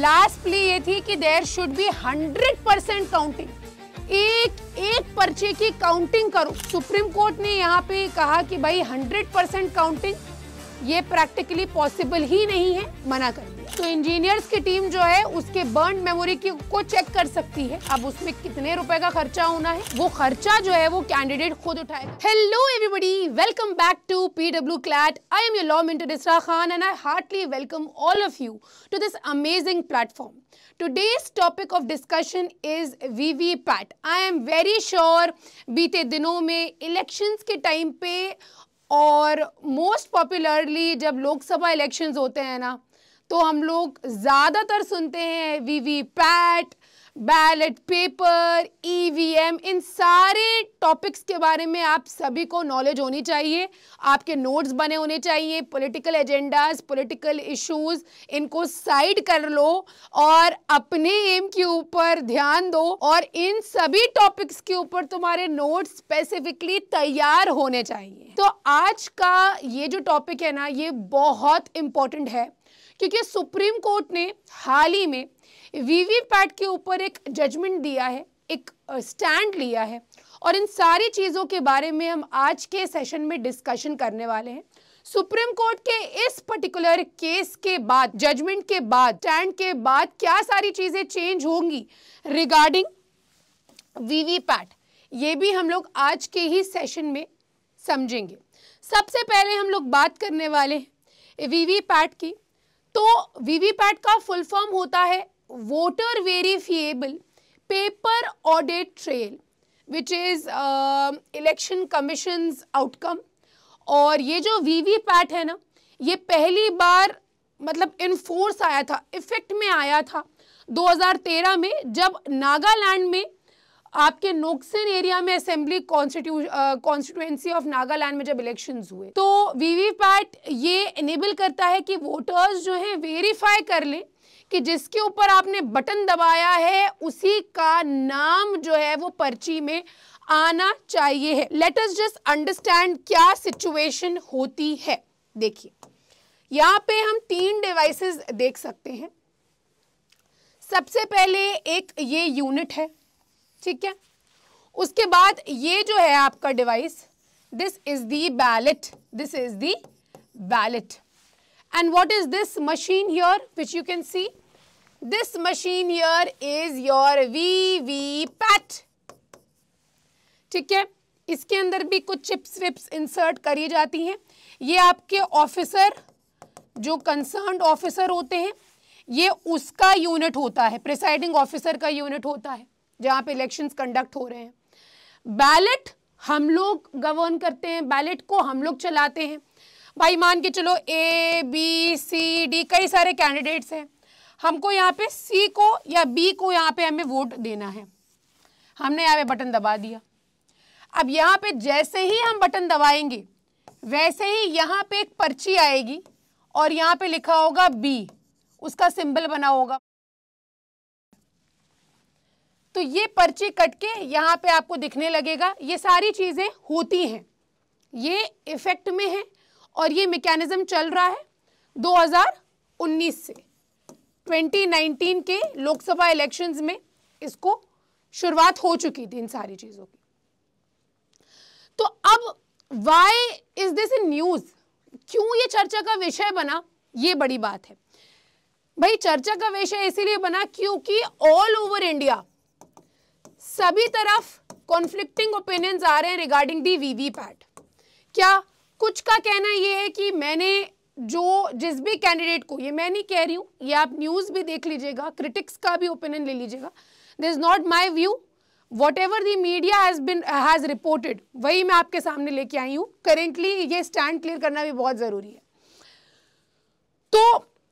last plea ये थी कि there should be hundred percent counting एक एक पर्चे की काउंटिंग करो सुप्रीम कोर्ट ने यहाँ पे कहा कि भाई हंड्रेड परसेंट काउंटिंग ये प्रैक्टिकली पॉसिबल ही नहीं है मना कर तो इंजीनियर्स की टीम जो है उसके बर्न मेमोरी की को चेक कर सकती है अब उसमें कितने रुपए का खर्चा होना है वो खर्चा जो है वो कैंडिडेट खुद उठाएगा hello everybody welcome back to PW CLAT I am your law mentor Isra Khan and I heartly welcome all of you to this amazing platform today's topic of discussion is V V PAT I am very sure बीते दिनों में election के time पे और most popularly जब Lok Sabha elections होते हैं ना तो हम लोग ज़्यादातर सुनते हैं V V PAT ballot paper EVM इन सारे टॉपिक्स के बारे में आप सभी को नॉलेज होनी चाहिए आपके नोट्स बने होने चाहिए पॉलिटिकल एजेंडाज पॉलिटिकल इश्यूज इनको साइड कर लो और अपने एम के ऊपर ध्यान दो और इन सभी टॉपिक्स के ऊपर तुम्हारे नोट्स स्पेसिफिकली तैयार होने चाहिए तो आज का ये जो टॉपिक है ना ये बहुत इंपॉर्टेंट है क्योंकि सुप्रीम कोर्ट ने हाल ही में वीवीपैट के ऊपर एक जजमेंट दिया है एक स्टैंड लिया है और इन सारी चीज़ों के बारे में हम आज के सेशन में डिस्कशन करने वाले हैं सुप्रीम कोर्ट के इस पर्टिकुलर केस के बाद जजमेंट के बाद स्टैंड के बाद क्या सारी चीज़ें चेंज होंगी रिगार्डिंग वीवीपैट ये भी हम लोग आज के ही सेशन में समझेंगे सबसे पहले हम लोग बात करने वाले हैं वीवीपैट की तो वीवीपैट का फुल फॉर्म होता है voter verifiable paper audit trail which is election commission outcome और ये जो वीवीपैट है ना ये पहली बार मतलब इन्फोर्स आया था इफेक्ट में आया था 2013 में जब नागालैंड में आपके नोक्सन एरिया में असेंबली कॉन्स्टिट्यूएंसी ऑफ नागालैंड में जब इलेक्शन हुए तो वीवीपैट ये इनेबल करता है कि वोटर्स जो है वेरीफाई कर लें कि जिसके ऊपर आपने बटन दबाया है उसी का नाम जो है वो पर्ची में आना चाहिए है लेट अस जस्ट अंडरस्टैंड क्या सिचुएशन होती है देखिए यहाँ पे हम तीन डिवाइसेस देख सकते हैं सबसे पहले एक ये यूनिट है ठीक है उसके बाद ये जो है आपका device this is the ballot this is the ballot and what is this machine here which you can see here is your V V PAT ठीक है इसके अंदर भी कुछ चिप्स विप्स इंसर्ट करी जाती हैं ये आपके ऑफिसर जो कंसर्न ऑफिसर होते हैं ये उसका यूनिट होता है प्रिसाइडिंग ऑफिसर का यूनिट होता है जहाँ पे इलेक्शंस कंडक्ट हो रहे हैं बैलेट हम लोग गवर्न करते हैं बैलेट को हम लोग चलाते हैं भाई मान के चलो ए बी सी डी कई सारे कैंडिडेट्स हैं हमको यहाँ पे सी को या बी को यहाँ पे हमें वोट देना है हमने यहाँ पे बटन दबा दिया अब यहाँ पे जैसे ही हम बटन दबाएंगे वैसे ही यहाँ पे एक पर्ची आएगी और यहाँ पे लिखा होगा बी उसका सिंबल बना होगा तो ये पर्ची कट के यहाँ पे आपको दिखने लगेगा ये सारी चीज़ें होती हैं ये इफेक्ट में है और ये मेकेनिज़्म चल रहा है 2019 से 2019 के लोकसभा इलेक्शंस में इसको शुरुआत हो चुकी थी इन सारी चीज़ों की तो अब वाई इज दिस न्यूज़ क्यों ये चर्चा का विषय बना ये बड़ी बात है भाई चर्चा का विषय इसीलिए बना क्योंकि ऑल ओवर इंडिया सभी तरफ कॉन्फ्लिक्टिंग ओपिनियंस आ रहे हैं रिगार्डिंग दी वीवीपैट क्या कुछ का कहना यह है कि मैंने जो जिस भी कैंडिडेट को ये मैं नहीं कह रही हूँ ये आप न्यूज़ भी देख लीजिएगा क्रिटिक्स का भी ओपिनियन ले लीजिएगा this not my view whatever the media has been has reported वही मैं आपके सामने लेके आई हूँ करेंटली ये स्टैंड क्लियर करना भी बहुत ज़रूरी है तो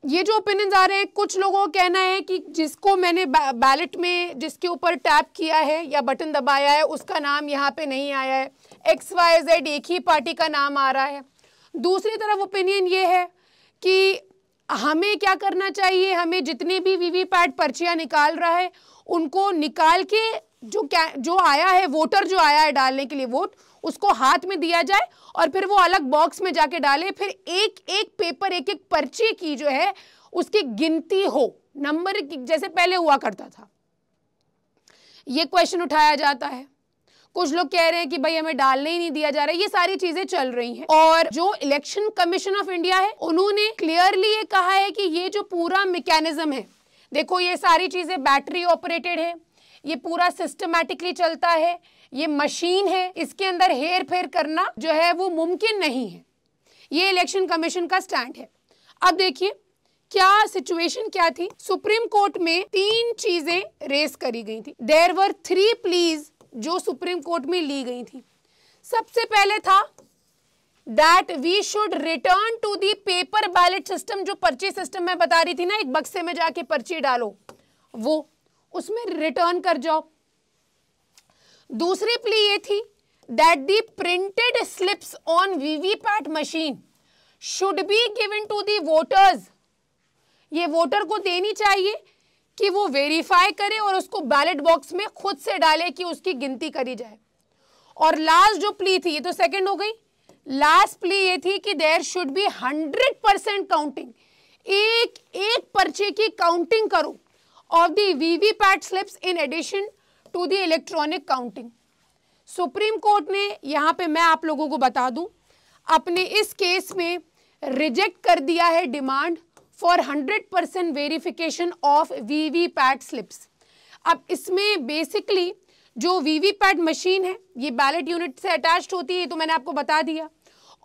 ये जो ओपिनियंस आ रहे हैं कुछ लोगों का कहना है कि जिसको मैंने बैलेट में जिसके ऊपर टैप किया है या बटन दबाया है उसका नाम यहाँ पे नहीं आया है एक्स वाई जेड एक ही पार्टी का नाम आ रहा है दूसरी तरफ ओपिनियन ये है कि हमें क्या करना चाहिए हमें जितने भी वी वी पैट पर्चियाँ निकाल रहा है उनको निकाल के जो क्या जो आया है वोटर जो आया है डालने के लिए वोट उसको हाथ में दिया जाए और फिर वो अलग बॉक्स में जाके डाले फिर एक एक पेपर एक एक पर्ची की जो है उसकी गिनती हो नंबर जैसे पहले हुआ करता था ये क्वेश्चन उठाया जाता है कुछ लोग कह रहे हैं कि भाई हमें डालने ही नहीं दिया जा रहा ये सारी चीजें चल रही हैं और जो इलेक्शन कमीशन ऑफ इंडिया है उन्होंने क्लियरली ये कहा है कि ये जो पूरा मैकेनिज्म है देखो ये सारी चीजें बैटरी ऑपरेटेड है ये पूरा सिस्टमेटिकली चलता है ये मशीन है इसके अंदर हेर फेर करना जो है वो मुमकिन नहीं है ये इलेक्शन कमीशन का स्टैंड है अब देखिए क्या सिचुएशन क्या थी सुप्रीम कोर्ट में तीन चीजें रेस करी गई थी देर वर थ्री प्लीज जो सुप्रीम कोर्ट में ली गई थी सबसे पहले था that we should return to the paper ballot system जो पर्ची सिस्टम में बता रही थी ना एक बक्से में जाके पर्ची डालो वो उसमें रिटर्न कर जाओ दूसरी प्ली ये थी that the printed slips on VVPAT machine should be given to the voters ये वोटर को देनी चाहिए कि वो वेरीफाई करे और उसको बैलेट बॉक्स में खुद से डाले कि उसकी गिनती करी जाए और लास्ट जो प्ली थी ये तो सेकंड हो गई लास्ट प्ली ये थी कि there should be hundred percent counting एक एक पर्चे की काउंटिंग करो of the VVPAT slips in addition to the electronic counting supreme court ने यहाँ पे मैं आप लोगों को बता दूं अपने इस केस में रिजेक्ट कर दिया है demand for hundred percent verification of V V PAT slips अब इसमें बेसिकली जो वी वी पैट मशीन है ये बैलेट यूनिट से अटैच होती है तो मैंने आपको बता दिया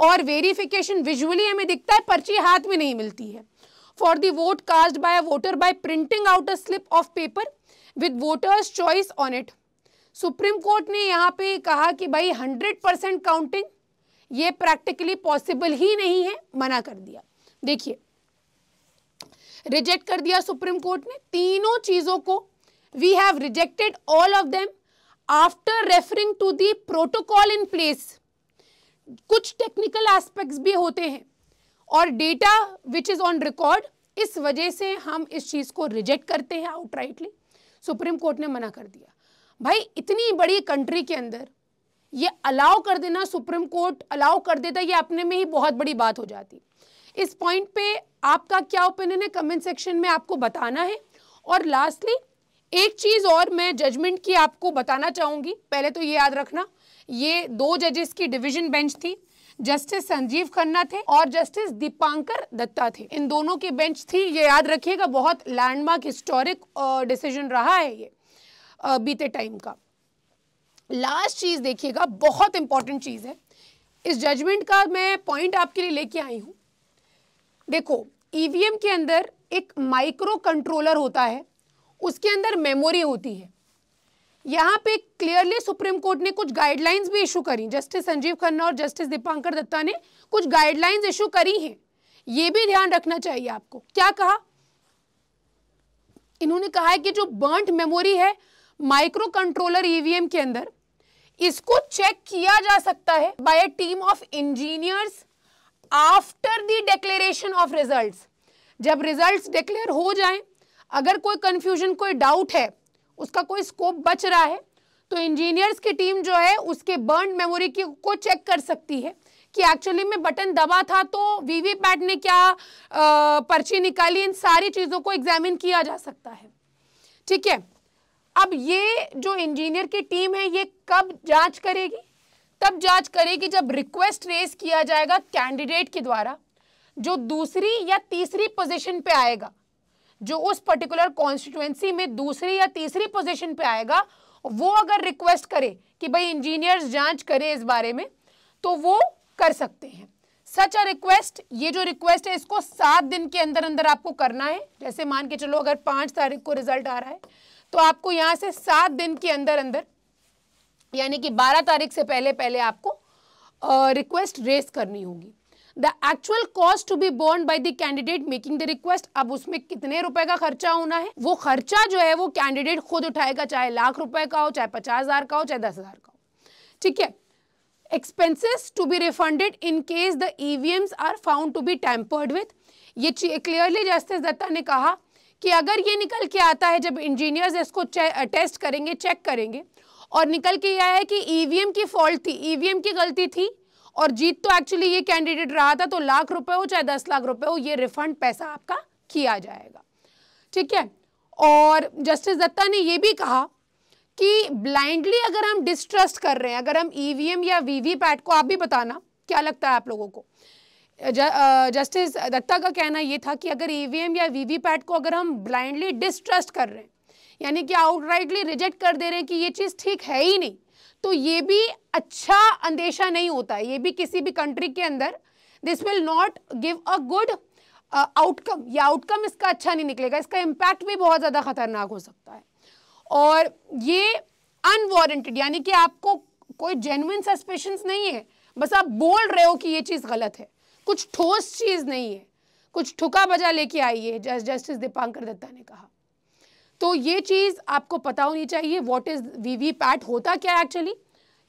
और वेरिफिकेशन विजुअली हमें दिखता है पर्ची हाथ में नहीं मिलती है for the vote cast by voter by printing out a slip of paper with voters choice on it supreme court ने यहाँ पे कहा कि भाई 100 परसेंट काउंटिंग ये प्रैक्टिकली पॉसिबल ही नहीं है मना कर दिया देखिए रिजेक्ट कर दिया सुप्रीम कोर्ट ने तीनों चीज़ों को we have rejected all of them after referring to the protocol in place कुछ टेक्निकल एस्पेक्ट्स भी होते हैं और data which is on record इस वजह से हम इस चीज़ को रिजेक्ट करते हैं आउटराइटली सुप्रीम कोर्ट ने मना कर दिया भाई इतनी बड़ी कंट्री के अंदर ये अलाउ कर देना सुप्रीम कोर्ट अलाउ कर देता ये अपने में ही बहुत बड़ी बात हो जाती इस पॉइंट पे आपका क्या ओपिनियन है कमेंट सेक्शन में आपको बताना है और लास्टली एक चीज़ और मैं जजमेंट की आपको बताना चाहूंगी पहले तो ये याद रखना ये दो जजेस की डिविजन बेंच थी जस्टिस संजीव खन्ना थे और जस्टिस दीपांकर दत्ता थे इन दोनों की बेंच थी ये याद रखिएगा बहुत लैंडमार्क हिस्टोरिक डिसीजन रहा है ये बीते टाइम का लास्ट चीज़ देखिएगा बहुत इंपॉर्टेंट चीज़ है इस जजमेंट का मैं पॉइंट आपके लिए लेके आई हूँ देखो ईवीएम e के अंदर एक माइक्रो कंट्रोलर होता है उसके अंदर मेमोरी होती है यहाँ पे क्लियरली सुप्रीम कोर्ट ने कुछ गाइडलाइंस भी इशू करी जस्टिस संजीव खन्ना और जस्टिस दीपांकर दत्ता ने कुछ गाइडलाइंस इशू करी हैं ये भी ध्यान रखना चाहिए आपको क्या कहा इन्होंने कहा है कि जो बर्ंट मेमोरी है माइक्रो कंट्रोलर ईवीएम के अंदर इसको चेक किया जा सकता है by a team of engineers after the declaration of results जब रिजल्ट्स डिक्लेयर हो जाएं अगर कोई कंफ्यूजन कोई डाउट है उसका कोई स्कोप बच रहा है तो इंजीनियर्स की टीम जो है उसके बर्न मेमोरी की को चेक कर सकती है कि एक्चुअली में बटन दबा था तो वीवीपैट ने क्या आ, पर्ची निकाली इन सारी चीज़ों को एग्जामिन किया जा सकता है ठीक है अब ये जो इंजीनियर की टीम है ये कब जांच करेगी तब जांच करेगी जब रिक्वेस्ट रेस किया जाएगा कैंडिडेट के द्वारा जो दूसरी या तीसरी पोजीशन पे आएगा जो उस पर्टिकुलर कॉन्स्टिट्युएंसी में दूसरी या तीसरी पोजीशन पे आएगा वो अगर रिक्वेस्ट करे कि भाई इंजीनियर्स जांच करें इस बारे में तो वो कर सकते हैं सच अ रिक्वेस्ट ये जो रिक्वेस्ट है इसको सात दिन के अंदर अंदर आपको करना है जैसे मान के चलो अगर पांच तारीख को रिजल्ट आ रहा है तो आपको यहाँ से सात दिन के अंदर अंदर यानी कि बारह तारीख से पहले पहले आपको रिक्वेस्ट रेस करनी होगी the actual cost to be borne by the candidate making the request अब उसमें कितने रुपए का खर्चा होना है वो खर्चा जो है वो कैंडिडेट खुद उठाएगा चाहे लाख रुपए का हो चाहे पचास हजार का हो चाहे दस हजार का हो ठीक है expenses to be refunded in case the EVMs are found to be tampered ये क्लियरली जस्टिस दत्ता ने कहा कि अगर ये निकल के आता है जब इंजीनियर्स इसको टेस्ट करेंगे चेक करेंगे और निकल के यह है कि ईवीएम e की फॉल्ट थी ईवीएम e की गलती थी और जीत तो एक्चुअली ये कैंडिडेट रहा था तो लाख रुपए हो चाहे दस लाख रुपए हो ये रिफंड पैसा आपका किया जाएगा ठीक है और जस्टिस दत्ता ने ये भी कहा कि ब्लाइंडली अगर हम डिस्ट्रस्ट कर रहे हैं अगर हम ईवीएम e या वीवीपैट को आप भी बताना क्या लगता है आप लोगों को जस्टिस दत्ता का कहना ये था कि अगर ईवीएम e या वीवीपैट को अगर हम ब्लाइंडली डिस्ट्रस्ट कर रहे हैं यानी कि आउटराइटली रिजेक्ट कर दे रहे हैं कि ये चीज़ ठीक है ही नहीं तो ये भी अच्छा अंदेशा नहीं होता है ये भी किसी भी कंट्री के अंदर this will not give a good outcome या आउटकम इसका अच्छा नहीं निकलेगा इसका इम्पैक्ट भी बहुत ज़्यादा खतरनाक हो सकता है और ये अनवॉरेंटेड यानी कि आपको कोई जेनुइन सस्पेशन नहीं है बस आप बोल रहे हो कि ये चीज़ गलत है कुछ ठोस चीज़ नहीं है कुछ ठुका बजा लेके आई है जस्टिस दीपांकर दत्ता ने कहा तो ये चीज़ आपको पता होनी चाहिए what is V V PAT होता क्या है एक्चुअली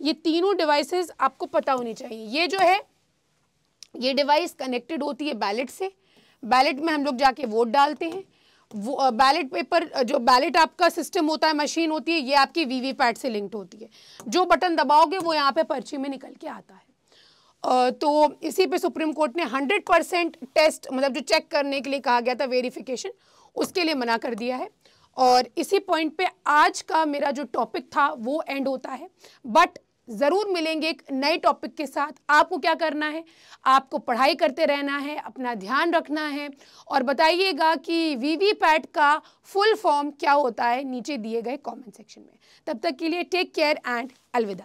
ये तीनों डिवाइसेस आपको पता होनी चाहिए ये जो है ये डिवाइस कनेक्टेड होती है बैलेट से बैलेट में हम लोग जाके वोट डालते हैं वो बैलेट पेपर जो बैलेट आपका सिस्टम होता है मशीन होती है ये आपकी वी पैट से लिंक्ड होती है जो बटन दबाओगे वो यहाँ पे पर्ची में निकल के आता है तो इसी पे सुप्रीम कोर्ट ने 100 परसेंट टेस्ट मतलब जो चेक करने के लिए कहा गया था वेरिफिकेशन उसके लिए मना कर दिया है और इसी पॉइंट पे आज का मेरा जो टॉपिक था वो एंड होता है बट ज़रूर मिलेंगे एक नए टॉपिक के साथ आपको क्या करना है आपको पढ़ाई करते रहना है अपना ध्यान रखना है और बताइएगा कि वी पैट का फुल फॉर्म क्या होता है नीचे दिए गए कमेंट सेक्शन में तब तक के लिए टेक केयर एंड अलविदा